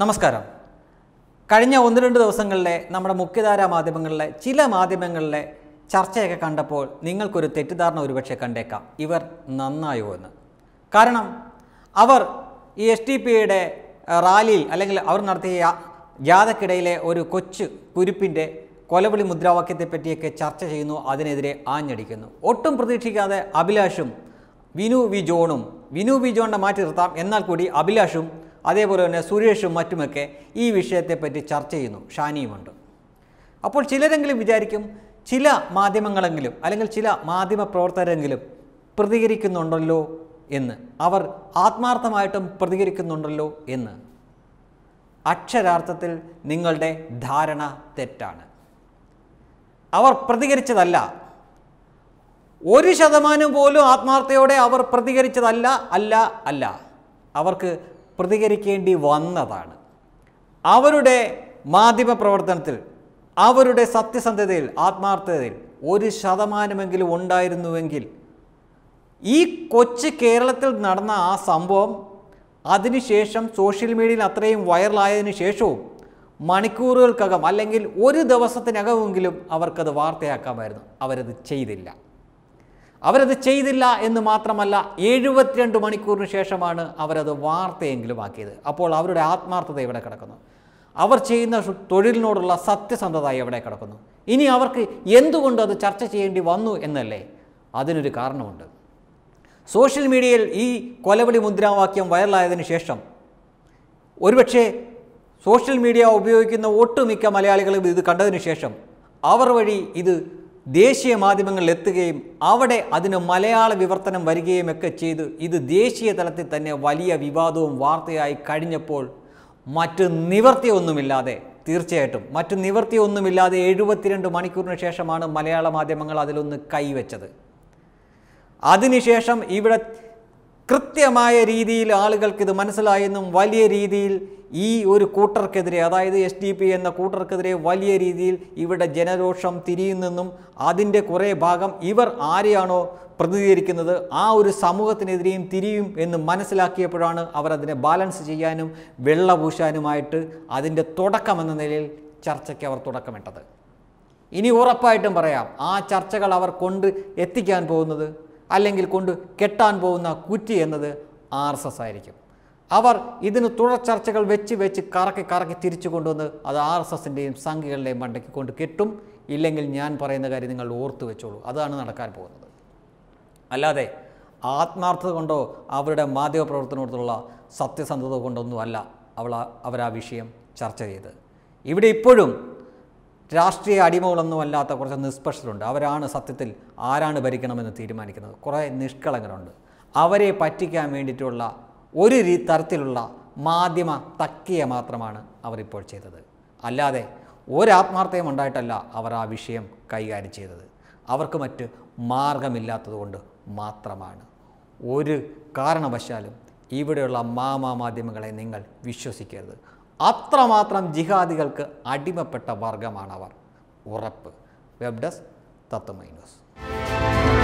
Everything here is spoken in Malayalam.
നമസ്കാരം കഴിഞ്ഞ ഒന്ന് രണ്ട് ദിവസങ്ങളിലെ നമ്മുടെ മുഖ്യധാരാ മാധ്യമങ്ങളിലെ ചില മാധ്യമങ്ങളിലെ ചർച്ചയൊക്കെ കണ്ടപ്പോൾ നിങ്ങൾക്കൊരു തെറ്റിദ്ധാരണ ഒരുപക്ഷെ കണ്ടേക്കാം ഇവർ നന്നായോ എന്ന് കാരണം അവർ ഈ എസ് ടി പിയുടെ റാലിയിൽ അല്ലെങ്കിൽ അവർ നടത്തിയ ജാഥക്കിടയിലെ ഒരു കൊച്ചു കുരിപ്പിൻ്റെ കൊലവിളി പറ്റിയൊക്കെ ചർച്ച ചെയ്യുന്നു അതിനെതിരെ ആഞ്ഞടിക്കുന്നു ഒട്ടും പ്രതീക്ഷിക്കാതെ അഭിലാഷും വിനു വി ജോണും വിനു വി ജോണിനെ മാറ്റി നിർത്താം എന്നാൽ കൂടി അഭിലാഷും അതേപോലെ തന്നെ സുരേഷും മറ്റുമൊക്കെ ഈ വിഷയത്തെപ്പറ്റി ചർച്ച ചെയ്യുന്നു ഷാനിയുമുണ്ട് അപ്പോൾ ചിലരെങ്കിലും വിചാരിക്കും ചില മാധ്യമങ്ങളെങ്കിലും അല്ലെങ്കിൽ ചില മാധ്യമ പ്രവർത്തകരെങ്കിലും പ്രതികരിക്കുന്നുണ്ടല്ലോ എന്ന് അവർ ആത്മാർത്ഥമായിട്ടും പ്രതികരിക്കുന്നുണ്ടല്ലോ എന്ന് അക്ഷരാർത്ഥത്തിൽ നിങ്ങളുടെ ധാരണ തെറ്റാണ് അവർ പ്രതികരിച്ചതല്ല ഒരു ശതമാനം പോലും ആത്മാർത്ഥയോടെ അവർ പ്രതികരിച്ചതല്ല അല്ല അല്ല അവർക്ക് പ്രതികരിക്കേണ്ടി വന്നതാണ് അവരുടെ മാധ്യമ പ്രവർത്തനത്തിൽ അവരുടെ സത്യസന്ധതയിൽ ആത്മാർത്ഥതയിൽ ഒരു ശതമാനമെങ്കിലും ഉണ്ടായിരുന്നുവെങ്കിൽ ഈ കൊച്ചു കേരളത്തിൽ നടന്ന ആ സംഭവം അതിനുശേഷം സോഷ്യൽ മീഡിയയിൽ അത്രയും വൈറലായതിനു ശേഷവും മണിക്കൂറുകൾക്കകം അല്ലെങ്കിൽ ഒരു ദിവസത്തിനകമെങ്കിലും അവർക്കത് വാർത്തയാക്കാമായിരുന്നു അവരത് ചെയ്തില്ല അവരത് ചെയ്തില്ല എന്ന് മാത്രമല്ല എഴുപത്തിരണ്ട് മണിക്കൂറിന് ശേഷമാണ് അവരത് വാർത്തയെങ്കിലും ആക്കിയത് അപ്പോൾ അവരുടെ ആത്മാർത്ഥത എവിടെ കിടക്കുന്നു അവർ ചെയ്യുന്ന തൊഴിലിനോടുള്ള സത്യസന്ധത എവിടെ കിടക്കുന്നു ഇനി അവർക്ക് എന്തുകൊണ്ട് അത് ചർച്ച ചെയ്യേണ്ടി വന്നു എന്നല്ലേ അതിനൊരു കാരണമുണ്ട് സോഷ്യൽ മീഡിയയിൽ ഈ കൊലവിളി മുദ്രാവാക്യം വൈറലായതിനു ശേഷം ഒരുപക്ഷെ സോഷ്യൽ മീഡിയ ഉപയോഗിക്കുന്ന ഒട്ടുമിക്ക മലയാളികളും ഇത് കണ്ടതിന് ശേഷം അവർ വഴി ഇത് ദേശീയ മാധ്യമങ്ങളിൽ എത്തുകയും അവിടെ അതിന് മലയാള വിവർത്തനം വരികയും ഒക്കെ ചെയ്തു ഇത് ദേശീയ തലത്തിൽ തന്നെ വലിയ വിവാദവും വാർത്തയായി കഴിഞ്ഞപ്പോൾ മറ്റു നിവർത്തിയൊന്നുമില്ലാതെ തീർച്ചയായിട്ടും മറ്റു നിവർത്തിയൊന്നുമില്ലാതെ എഴുപത്തിരണ്ട് മണിക്കൂറിന് ശേഷമാണ് മലയാള മാധ്യമങ്ങൾ അതിലൊന്ന് കൈവച്ചത് അതിനുശേഷം ഇവിടെ കൃത്യമായ രീതിയിൽ ആളുകൾക്ക് ഇത് മനസ്സിലായെന്നും വലിയ രീതിയിൽ ഈ ഒരു കൂട്ടർക്കെതിരെ അതായത് എസ് ഡി പി എന്ന കൂട്ടർക്കെതിരെ വലിയ രീതിയിൽ ഇവിടെ ജനരോഷം തിരിയുന്നെന്നും അതിൻ്റെ കുറേ ഭാഗം ഇവർ ആരെയാണോ പ്രതിനിധീകരിക്കുന്നത് ആ ഒരു സമൂഹത്തിനെതിരെയും തിരിയും എന്ന് മനസ്സിലാക്കിയപ്പോഴാണ് അവർ അതിനെ ബാലൻസ് ചെയ്യാനും വെള്ളപൂശാനുമായിട്ട് അതിൻ്റെ തുടക്കമെന്ന നിലയിൽ ചർച്ചയ്ക്ക് അവർ തുടക്കമിട്ടത് ഇനി ഉറപ്പായിട്ടും പറയാം ആ ചർച്ചകൾ അവർ കൊണ്ട് എത്തിക്കാൻ പോകുന്നത് അല്ലെങ്കിൽ കൊണ്ട് കെട്ടാൻ പോകുന്ന കുറ്റി എന്നത് ആർ എസ് എസ് ആയിരിക്കും അവർ ഇതിന് തുടർ ചർച്ചകൾ വെച്ച് വെച്ച് കറക്കി കറക്കി തിരിച്ചു കൊണ്ടുവന്ന് അത് ആർ എസ് എസിൻ്റെയും സംഘികളുടെയും മണ്ടയ്ക്ക് കൊണ്ട് കെട്ടും ഇല്ലെങ്കിൽ ഞാൻ പറയുന്ന കാര്യം നിങ്ങൾ ഓർത്തു വെച്ചോളൂ അതാണ് നടക്കാൻ പോകുന്നത് അല്ലാതെ ആത്മാർത്ഥത കൊണ്ടോ അവരുടെ മാധ്യമപ്രവർത്തനത്തോടുള്ള സത്യസന്ധത കൊണ്ടൊന്നുമല്ല അവൾ അവർ ആ വിഷയം ചർച്ച ചെയ്ത് ഇവിടെ ഇപ്പോഴും രാഷ്ട്രീയ അടിമകളൊന്നുമല്ലാത്ത കുറച്ച് നിഷ്പക്ഷരുണ്ട് അവരാണ് സത്യത്തിൽ ആരാണ് ഭരിക്കണമെന്ന് തീരുമാനിക്കുന്നത് കുറേ നിഷ്കളങ്ങളുണ്ട് അവരെ പറ്റിക്കാൻ വേണ്ടിയിട്ടുള്ള ഒരു തരത്തിലുള്ള മാധ്യമ തക്കിയ മാത്രമാണ് അവരിപ്പോൾ ചെയ്തത് അല്ലാതെ ഒരാത്മാർത്ഥയും ഉണ്ടായിട്ടല്ല അവർ ആ വിഷയം കൈകാര്യം ചെയ്തത് അവർക്ക് മറ്റ് മാർഗമില്ലാത്തതുകൊണ്ട് മാത്രമാണ് ഒരു കാരണവശാലും ഇവിടെയുള്ള മാമാ മാധ്യമങ്ങളെ നിങ്ങൾ വിശ്വസിക്കരുത് അത്രമാത്രം ജിഹാദികൾക്ക് അടിമപ്പെട്ട വർഗമാണവർ ഉറപ്പ് വെബ് ഡെസ്ക് തത്വമൈ